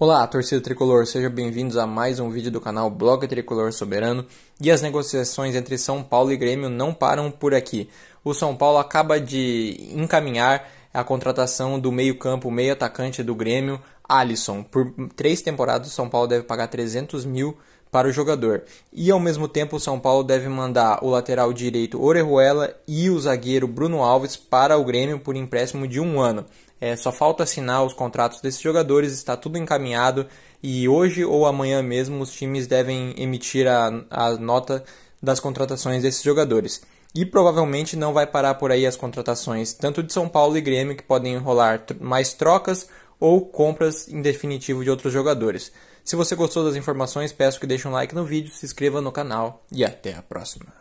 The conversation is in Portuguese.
Olá, torcida tricolor, sejam bem-vindos a mais um vídeo do canal Blog Tricolor Soberano. E as negociações entre São Paulo e Grêmio não param por aqui. O São Paulo acaba de encaminhar é a contratação do meio-campo, meio-atacante do Grêmio, Alisson. Por três temporadas, o São Paulo deve pagar 300 mil para o jogador. E ao mesmo tempo, o São Paulo deve mandar o lateral direito Orejuela e o zagueiro Bruno Alves para o Grêmio por empréstimo de um ano. É, só falta assinar os contratos desses jogadores, está tudo encaminhado e hoje ou amanhã mesmo os times devem emitir a, a nota das contratações desses jogadores. E provavelmente não vai parar por aí as contratações, tanto de São Paulo e Grêmio, que podem enrolar mais trocas ou compras em definitivo de outros jogadores. Se você gostou das informações, peço que deixe um like no vídeo, se inscreva no canal e até a próxima.